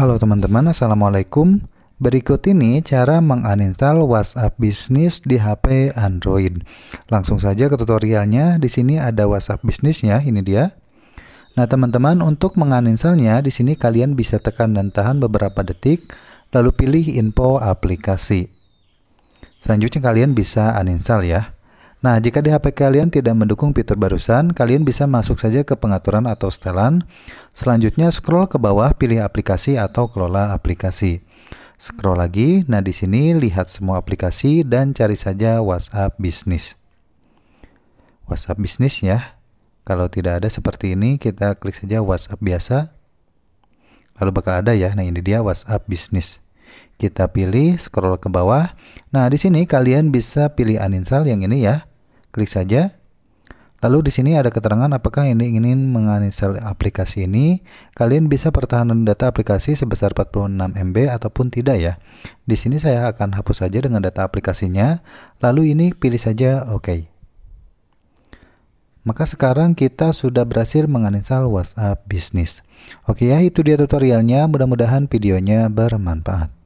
Halo teman-teman, Assalamualaikum. Berikut ini cara menginstal WhatsApp Business di HP Android. Langsung saja ke tutorialnya. Di sini ada WhatsApp bisnisnya, ini dia. Nah, teman-teman, untuk menginstalnya di sini kalian bisa tekan dan tahan beberapa detik, lalu pilih info aplikasi. Selanjutnya kalian bisa uninstall ya. Nah, jika di HP kalian tidak mendukung fitur barusan, kalian bisa masuk saja ke pengaturan atau setelan. Selanjutnya scroll ke bawah, pilih aplikasi atau kelola aplikasi. Scroll lagi, nah di sini lihat semua aplikasi dan cari saja WhatsApp Business. WhatsApp Bisnis ya. Kalau tidak ada seperti ini, kita klik saja WhatsApp biasa. Lalu bakal ada ya. Nah, ini dia WhatsApp Bisnis kita pilih scroll ke bawah. Nah, di sini kalian bisa pilih uninstall yang ini ya. Klik saja. Lalu di sini ada keterangan apakah ini ingin menginstal aplikasi ini. Kalian bisa pertahanan data aplikasi sebesar 46 MB ataupun tidak ya. Di sini saya akan hapus saja dengan data aplikasinya. Lalu ini pilih saja OK. Maka sekarang kita sudah berhasil menginstal WhatsApp Business. Oke ya, itu dia tutorialnya. Mudah-mudahan videonya bermanfaat.